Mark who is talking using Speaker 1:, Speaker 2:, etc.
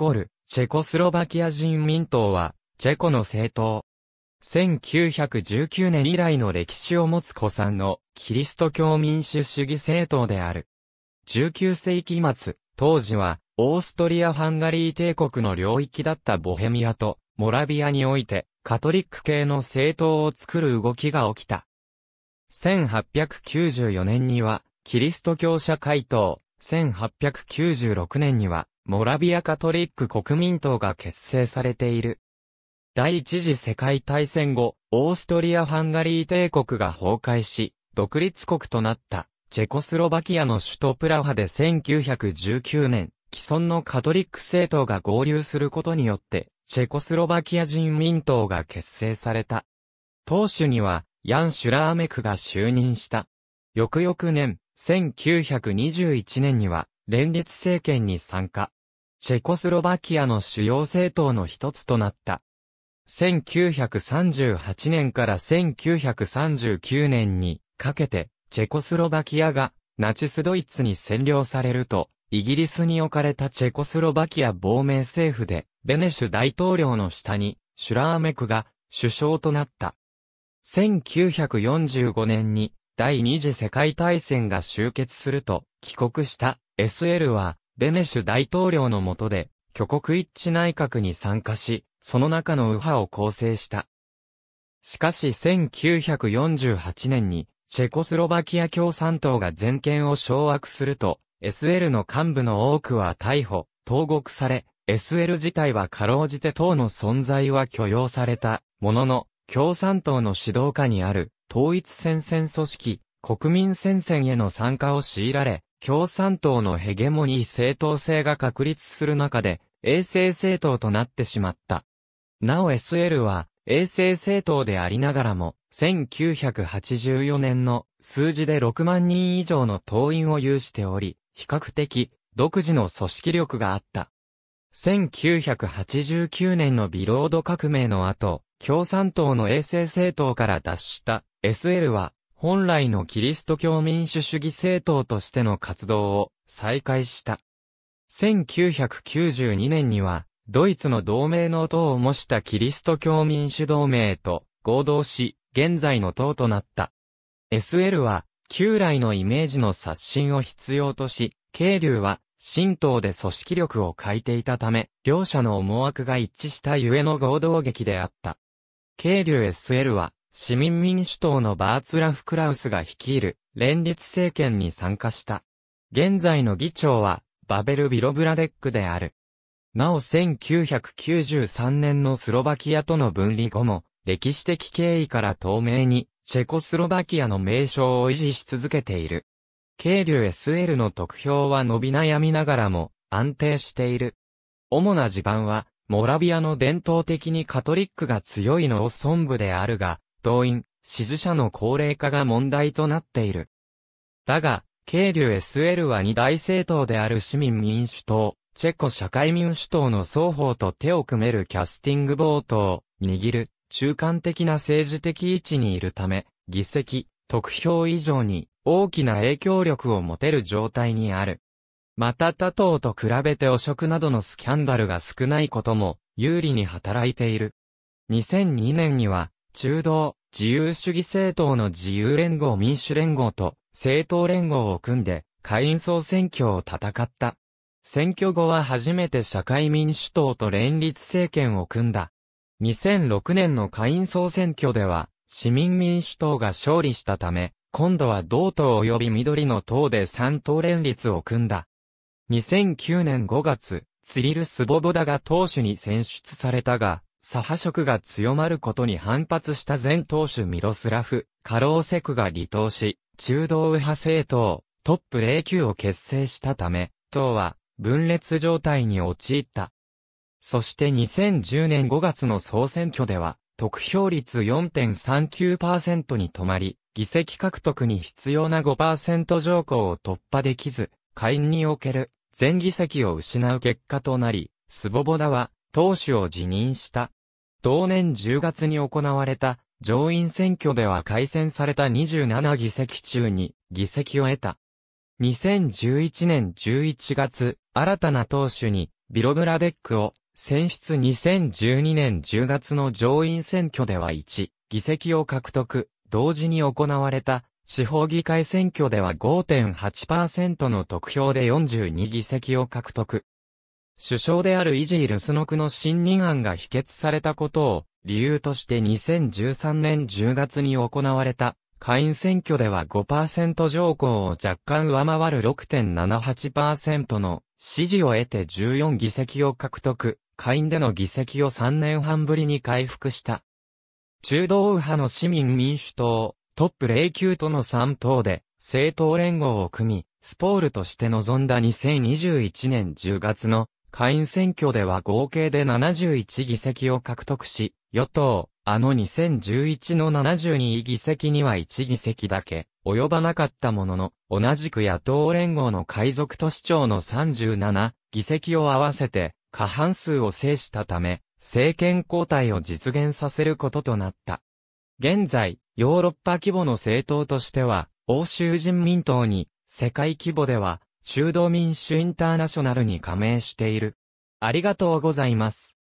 Speaker 1: コール、チェコスロバキア人民党は、チェコの政党。1919年以来の歴史を持つ古参のキリスト教民主主義政党である。19世紀末、当時はオーストリア・ハンガリー帝国の領域だったボヘミアとモラビアにおいてカトリック系の政党を作る動きが起きた。1894年にはキリスト教社会党、1896年にはモラビアカトリック国民党が結成されている。第一次世界大戦後、オーストリア・ハンガリー帝国が崩壊し、独立国となった、チェコスロバキアの首都プラハで1919年、既存のカトリック政党が合流することによって、チェコスロバキア人民党が結成された。当主には、ヤン・シュラーメクが就任した。翌々年、1921年には、連立政権に参加。チェコスロバキアの主要政党の一つとなった。1938年から1939年にかけて、チェコスロバキアがナチスドイツに占領されると、イギリスに置かれたチェコスロバキア亡命政府で、ベネシュ大統領の下に、シュラーメクが首相となった。1945年に第二次世界大戦が終結すると、帰国した SL はベネシュ大統領の下で、挙国一致内閣に参加し、その中の右派を構成した。しかし1948年に、チェコスロバキア共産党が全権を掌握すると、SL の幹部の多くは逮捕、投獄され、SL 自体はかろうじて党の存在は許容された、ものの、共産党の指導下にある、統一戦線組織、国民戦線への参加を強いられ、共産党のヘゲモニー正当性が確立する中で、衛星政党となってしまった。なお SL は、衛星政党でありながらも、1984年の数字で6万人以上の党員を有しており、比較的、独自の組織力があった。1989年のビロード革命の後、共産党の衛星政党から脱した SL は本来のキリスト教民主主義政党としての活動を再開した。1992年には、ドイツの同盟の党を模したキリスト教民主同盟と合同し、現在の党となった。SL は、旧来のイメージの刷新を必要とし、慶流は、神党で組織力を欠いていたため、両者の思惑が一致したゆえの合同劇であった。慶流 SL は、市民民主党のバーツラフ・クラウスが率いる連立政権に参加した。現在の議長はバベル・ビロブラデックである。なお1993年のスロバキアとの分離後も歴史的経緯から透明にチェコスロバキアの名称を維持し続けている。エ流 SL の得票は伸び悩みながらも安定している。主な地盤はモラビアの伝統的にカトリックが強い農村部であるが、動員、支持者の高齢化が問題となっている。だが、経流 SL は二大政党である市民民主党、チェコ社会民主党の双方と手を組めるキャスティングボートを握る中間的な政治的位置にいるため、議席、得票以上に大きな影響力を持てる状態にある。また他党と比べて汚職などのスキャンダルが少ないことも有利に働いている。2002年には中道、自由主義政党の自由連合民主連合と政党連合を組んで下院総選挙を戦った。選挙後は初めて社会民主党と連立政権を組んだ。2006年の下院総選挙では、市民民主党が勝利したため、今度は同党及び緑の党で3党連立を組んだ。2009年5月、ツリル・スボボダが党首に選出されたが、左派色が強まることに反発した前党首ミロスラフ・カローセクが離党し、中道右派政党、トップ09を結成したため、党は分裂状態に陥った。そして2010年5月の総選挙では、得票率4.39%に止まり、議席獲得に必要な5%条項を突破できず、下院における全議席を失う結果となり、スボボダは党首を辞任した。同年10月に行われた上院選挙では改選された27議席中に議席を得た。2011年11月、新たな党首にビロブラデックを選出2012年10月の上院選挙では1議席を獲得、同時に行われた地方議会選挙では5.8%の得票で42議席を獲得。首相であるイジー・ルスノクの信任案が否決されたことを理由として2013年10月に行われた下院選挙では5%条項を若干上回る6.78%の支持を得て14議席を獲得、下院での議席を3年半ぶりに回復した。中道右派の市民民主党、トップ0級との3党で政党連合を組み、スポールとして臨んだ2021年10月の下院選挙では合計で71議席を獲得し、与党、あの2011の72議席には1議席だけ、及ばなかったものの、同じく野党連合の海賊都市長の37議席を合わせて、過半数を制したため、政権交代を実現させることとなった。現在、ヨーロッパ規模の政党としては、欧州人民党に、世界規模では、中道民主インターナショナルに加盟している。ありがとうございます。